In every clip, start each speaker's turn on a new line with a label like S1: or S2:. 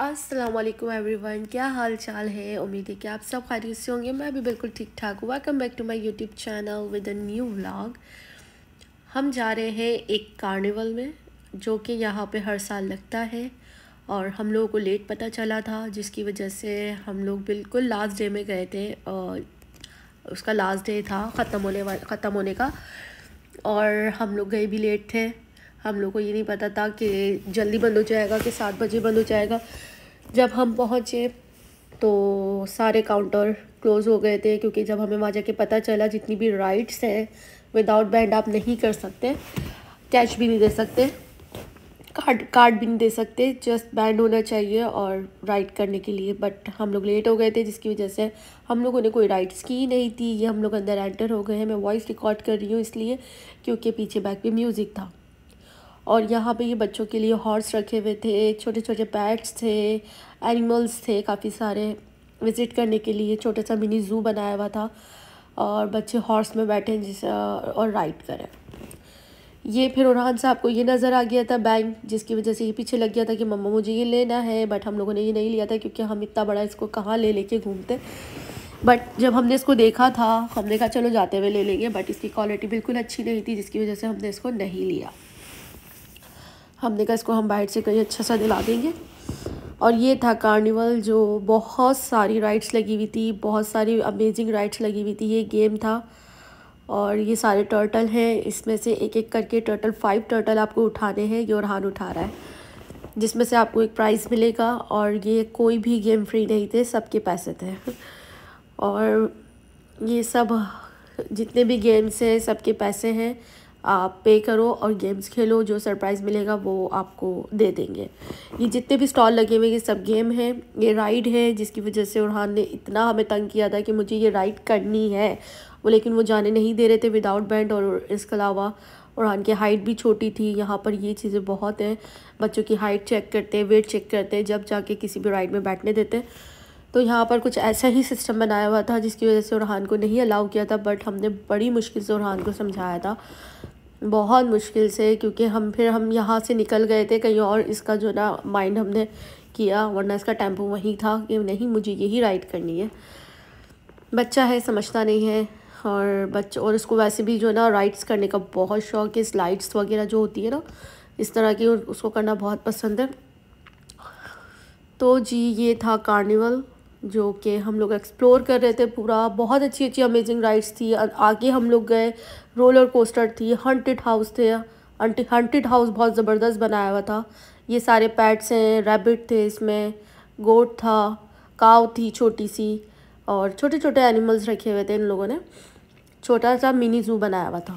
S1: अस्सलाम वालेकुम एवरीवन क्या हाल चाल है उम्मीद है कि आप सब खैरियत से होंगे मैं भी बिल्कुल ठीक ठाक हूँ welcome back to my YouTube channel with a new vlog हम जा रहे हैं एक कार्निवल में जो कि यहाँ पे हर साल लगता है और हम लोगों को लेट पता चला था जिसकी वजह से हम लोग बिल्कुल लास्ट डे में गए थे और उसका लास्ट डे था ख़त्म होने वाला ख़त्म होने का और हम लोग गए भी लेट थे हम लोग को ये नहीं पता था कि जल्दी बंद हो जाएगा कि सात बजे बंद हो जाएगा जब हम पहुँचे तो सारे काउंटर क्लोज़ हो गए थे क्योंकि जब हमें वहाँ जाके पता चला जितनी भी राइट्स हैं विदाउट बैंड आप नहीं कर सकते कैश भी नहीं दे सकते कार्ड कार्ड भी नहीं दे सकते जस्ट बैंड होना चाहिए और राइड करने के लिए बट हम लोग लेट हो गए थे जिसकी वजह से हम लोगों ने कोई राइड्स की नहीं थी ये हम लोग अंदर एंटर हो गए हैं मैं वॉइस रिकॉर्ड कर रही हूँ इसलिए क्योंकि पीछे बैक पे म्यूज़िक था और यहाँ पे ये बच्चों के लिए हॉर्स रखे हुए थे छोटे छोटे पैट्स थे एनिमल्स थे काफ़ी सारे विज़िट करने के लिए छोटा सा मिनी ज़ू बनाया हुआ था और बच्चे हॉर्स में बैठे जिस और राइड करें ये फिर उरहान साहब को ये नज़र आ गया था बैंक जिसकी वजह से ये पीछे लग गया था कि मम्मा मुझे ये लेना है बट हम लोगों ने ये नहीं लिया था क्योंकि हम इतना बड़ा इसको कहाँ ले लेके घूमते बट जब हमने इसको देखा था हमने कहा चलो जाते हुए ले लेंगे बट इसकी क्वालिटी बिल्कुल अच्छी नहीं थी जिसकी वजह से हमने इसको नहीं लिया हमने कहा इसको हम बाइट से कहीं अच्छा सा दिला देंगे और ये था कार्निवल जो बहुत सारी राइड्स लगी हुई थी बहुत सारी अमेजिंग राइड्स लगी हुई थी ये गेम था और ये सारे टर्टल हैं इसमें से एक एक करके टर्टल फाइव टर्टल आपको उठाने हैं ये योरहान उठा रहा है जिसमें से आपको एक प्राइज़ मिलेगा और ये कोई भी गेम फ्री नहीं थे सबके पैसे थे और ये सब जितने भी गेम्स हैं सबके पैसे हैं आप पे करो और गेम्स खेलो जो सरप्राइज़ मिलेगा वो आपको दे देंगे ये जितने भी स्टॉल लगे हुए ये सब गेम हैं ये राइड है जिसकी वजह से उरहान ने इतना हमें तंग किया था कि मुझे ये राइड करनी है वो लेकिन वो जाने नहीं दे रहे थे विदाउट बैंड और इसके अलावा उड़ान की हाइट भी छोटी थी यहाँ पर ये चीज़ें बहुत हैं बच्चों की हाइट चेक करते हैं वेट चेक करते हैं जब जाके किसी भी राइड में बैठने देते हैं तो यहाँ पर कुछ ऐसा ही सिस्टम बनाया हुआ था जिसकी वजह से उड़ान को नहीं अलाउ किया था बट हमने बड़ी मुश्किल से उड़ान को समझाया था बहुत मुश्किल से क्योंकि हम फिर हम यहाँ से निकल गए थे कहीं और इसका जो ना माइंड हमने किया वरना इसका टेम्पो वहीं था कि नहीं मुझे यही राइड करनी है बच्चा है समझता नहीं है और बच्चे और इसको वैसे भी जो है ना राइड्स करने का बहुत शौक है स्लाइड्स वगैरह जो होती है ना इस तरह की उसको करना बहुत पसंद है तो जी ये था कार्निवल जो कि हम लोग एक्सप्लोर कर रहे थे पूरा बहुत अच्छी अच्छी अमेजिंग राइड्स थी आगे हम लोग गए रोलर कोस्टर थी हंटेड हाउस थे हंटेड हाउस बहुत ज़बरदस्त बनाया हुआ था ये सारे पैट्स हैं रैबिट थे इसमें गोट था काव थी छोटी सी और छोटे छोटे एनिमल्स रखे हुए थे इन लोगों ने छोटा सा मिनी ज़ू बनाया हुआ था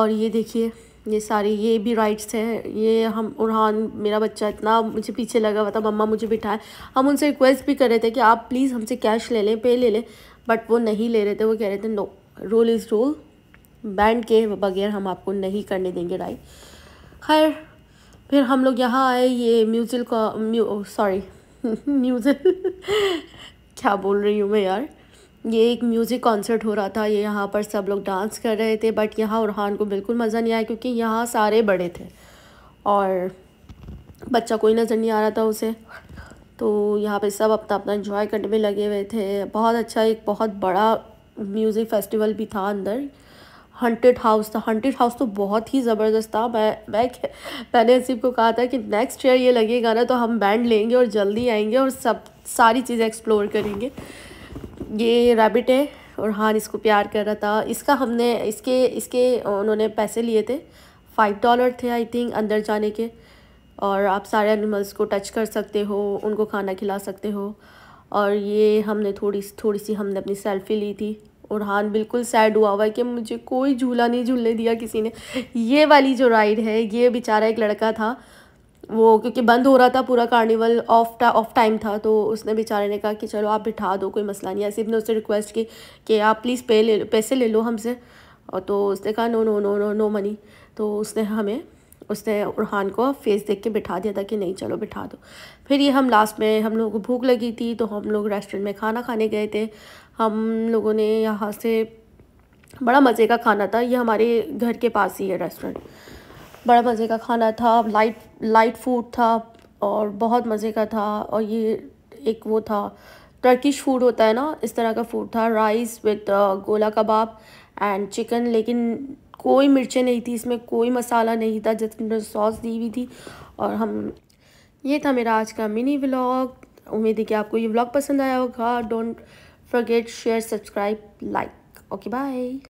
S1: और ये देखिए ये सारी ये भी राइट्स हैं ये हम उरहान मेरा बच्चा इतना मुझे पीछे लगा हुआ था मम्मा मुझे बिठाए हम उनसे रिक्वेस्ट भी कर रहे थे कि आप प्लीज़ हमसे कैश ले लें पे ले लें बट वो नहीं ले रहे थे वो कह रहे थे no role is role band के बगैर हम आपको नहीं करने देंगे राइट खैर फिर हम लोग यहाँ आए ये म्यूजिल का म्यू सॉरी म्यूजिल क्या बोल रही हूँ मैं यार ये एक म्यूज़िक कॉन्सर्ट हो रहा था ये यहाँ पर सब लोग डांस कर रहे थे बट यहाँ उरहान को बिल्कुल मज़ा नहीं आया क्योंकि यहाँ सारे बड़े थे और बच्चा कोई नज़र नहीं आ रहा था उसे तो यहाँ पे सब अपना अपना इन्जॉय करने में लगे हुए थे बहुत अच्छा एक बहुत बड़ा म्यूज़िक फेस्टिवल भी था अंदर हंटेड हाउस था हंटेड हाउस तो बहुत ही ज़बरदस्त था मैं मैं मैंने हसीब को कहा था कि नेक्स्ट ईयर ये लगेगा ना तो हम बैंड लेंगे और जल्दी आएंगे और सब सारी चीज़ें एक्सप्लोर करेंगे ये रैबिट है और हान इसको प्यार कर रहा था इसका हमने इसके इसके उन्होंने पैसे लिए थे फाइव डॉलर थे आई थिंक अंदर जाने के और आप सारे एनिमल्स को टच कर सकते हो उनको खाना खिला सकते हो और ये हमने थोड़ी थोड़ी सी हमने अपनी सेल्फ़ी ली थी और हान बिल्कुल सैड हुआ हुआ है कि मुझे कोई झूला नहीं झूलने दिया किसी ने ये वाली जो राइड है ये बेचारा एक लड़का था वो क्योंकि बंद हो रहा था पूरा कार्निवल ऑफ टा ऑफ टाइम था तो उसने बेचारे ने कहा कि चलो आप बिठा दो कोई मसला नहीं ऐसे ने उससे रिक्वेस्ट की कि आप प्लीज़ पे ले पैसे ले लो हमसे और तो उसने कहा no no no no no money तो उसने हमें उसने रुहान को फेस देख के बिठा दिया था कि नहीं चलो बिठा दो फिर ये हम लास्ट में हम लोगों को भूख लगी थी तो हम लोग रेस्टोरेंट में खाना खाने गए थे हम लोगों ने यहाँ से बड़ा मज़े का खाना था ये हमारे घर के पास ही है रेस्टोरेंट बड़ा मज़े का खाना था लाइट लाइट फूड था और बहुत मज़े का था और ये एक वो था टर्किश फूड होता है ना इस तरह का फूड था राइस विद गोला कबाब एंड चिकन लेकिन कोई मिर्चें नहीं थी इसमें कोई मसाला नहीं था जिसमें सॉस दी हुई थी और हम ये था मेरा आज का मिनी व्लॉग उम्मीद है कि आपको ये व्लॉग पसंद आया होगा don't forget share subscribe like okay bye